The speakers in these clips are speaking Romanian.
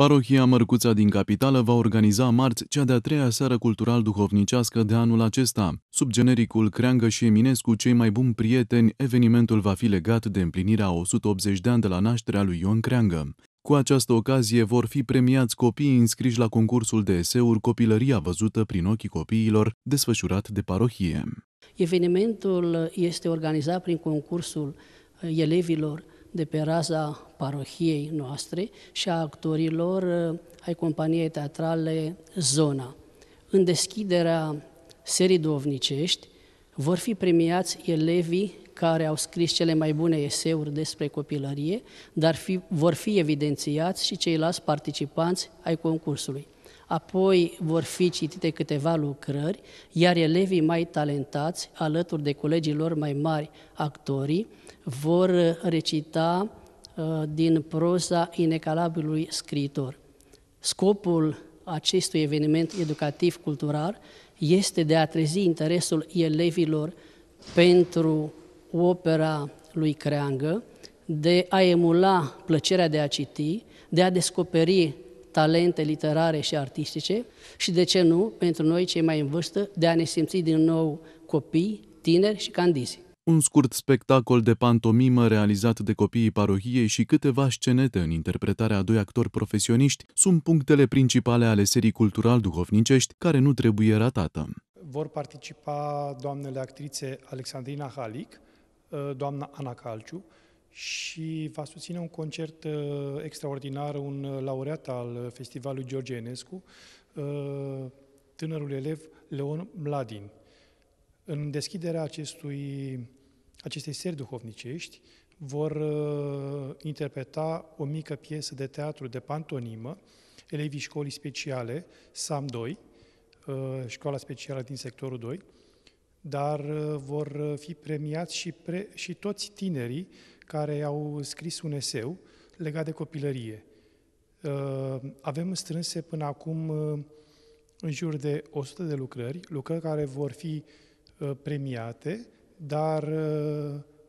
Parohia Mărcuța din Capitală va organiza marți cea de-a treia seară cultural-duhovnicească de anul acesta. Sub genericul Creangă și Eminescu, cei mai buni prieteni, evenimentul va fi legat de împlinirea 180 de ani de la nașterea lui Ion Creangă. Cu această ocazie vor fi premiați copiii înscriși la concursul de eseuri Copilăria văzută prin ochii copiilor, desfășurat de parohie. Evenimentul este organizat prin concursul uh, elevilor de pe raza parohiei noastre și a actorilor eh, ai companiei teatrale Zona. În deschiderea serii dovnicești vor fi premiați elevii care au scris cele mai bune eseuri despre copilărie, dar fi, vor fi evidențiați și ceilalți participanți ai concursului apoi vor fi citite câteva lucrări, iar elevii mai talentați, alături de colegii lor mai mari actorii, vor recita uh, din prosa inecalabilului scriitor. Scopul acestui eveniment educativ-cultural este de a trezi interesul elevilor pentru opera lui Creangă, de a emula plăcerea de a citi, de a descoperi talente literare și artistice și, de ce nu, pentru noi cei mai în vârstă, de a ne simți din nou copii, tineri și candizi. Un scurt spectacol de pantomimă realizat de copiii parohiei și câteva scenete în interpretarea a doi actori profesioniști sunt punctele principale ale serii cultural-duhovnicești care nu trebuie ratată. Vor participa doamnele actrițe Alexandrina Halic, uh, doamna Ana Calciu, și va susține un concert uh, extraordinar un uh, laureat al uh, Festivalului George Enescu, tânărul elev Leon Mladin. În deschiderea acestui, acestei seri duhovnicești vor interpreta o mică piesă de teatru de pantonimă, elevii școlii speciale, SAM 2, școala specială din sectorul 2, dar vor fi premiați și, pre, și toți tinerii care au scris un eseu legat de copilărie. Uh, avem strânse până acum uh, în jur de 100 de lucrări, lucrări care vor fi uh, premiate, dar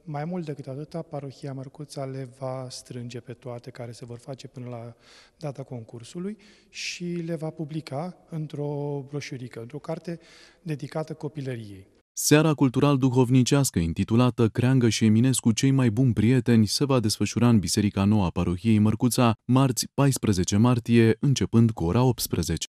mai mult decât atâta, parohia Mărcuța le va strânge pe toate care se vor face până la data concursului și le va publica într-o broșurică, într-o carte dedicată copilăriei. Seara cultural-duhovnicească intitulată Creangă și Eminescu cei mai buni prieteni se va desfășura în Biserica Noua Parohiei Mărcuța, marți 14 martie, începând cu ora 18.